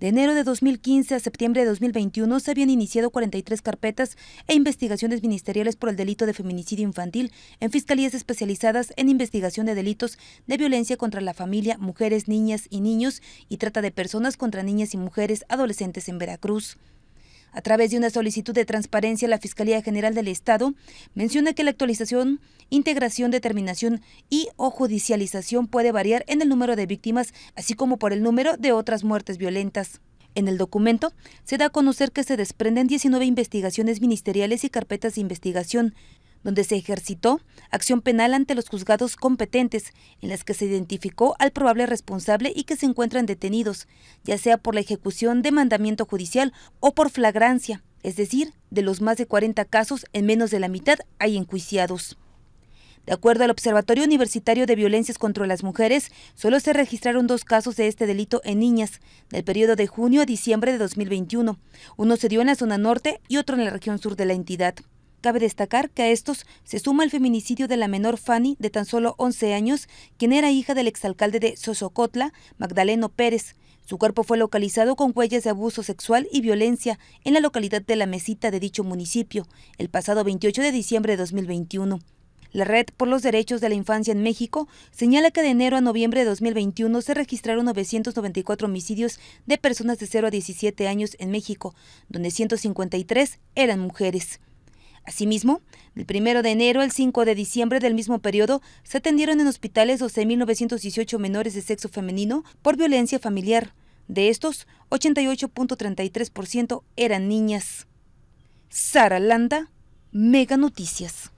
De enero de 2015 a septiembre de 2021 se habían iniciado 43 carpetas e investigaciones ministeriales por el delito de feminicidio infantil en fiscalías especializadas en investigación de delitos de violencia contra la familia, mujeres, niñas y niños y trata de personas contra niñas y mujeres adolescentes en Veracruz. A través de una solicitud de transparencia, la Fiscalía General del Estado menciona que la actualización, integración, determinación y o judicialización puede variar en el número de víctimas, así como por el número de otras muertes violentas. En el documento se da a conocer que se desprenden 19 investigaciones ministeriales y carpetas de investigación, donde se ejercitó acción penal ante los juzgados competentes, en las que se identificó al probable responsable y que se encuentran detenidos, ya sea por la ejecución de mandamiento judicial o por flagrancia, es decir, de los más de 40 casos, en menos de la mitad hay enjuiciados. De acuerdo al Observatorio Universitario de Violencias contra las Mujeres, solo se registraron dos casos de este delito en niñas, del periodo de junio a diciembre de 2021. Uno se dio en la zona norte y otro en la región sur de la entidad. Cabe destacar que a estos se suma el feminicidio de la menor Fanny, de tan solo 11 años, quien era hija del exalcalde de Sosocotla, Magdaleno Pérez. Su cuerpo fue localizado con huellas de abuso sexual y violencia en la localidad de La Mesita de dicho municipio, el pasado 28 de diciembre de 2021. La Red por los Derechos de la Infancia en México señala que de enero a noviembre de 2021 se registraron 994 homicidios de personas de 0 a 17 años en México, donde 153 eran mujeres. Asimismo, del 1 de enero al 5 de diciembre del mismo periodo, se atendieron en hospitales 12.918 menores de sexo femenino por violencia familiar. De estos, 88.33% eran niñas. Sara Landa, Mega Noticias.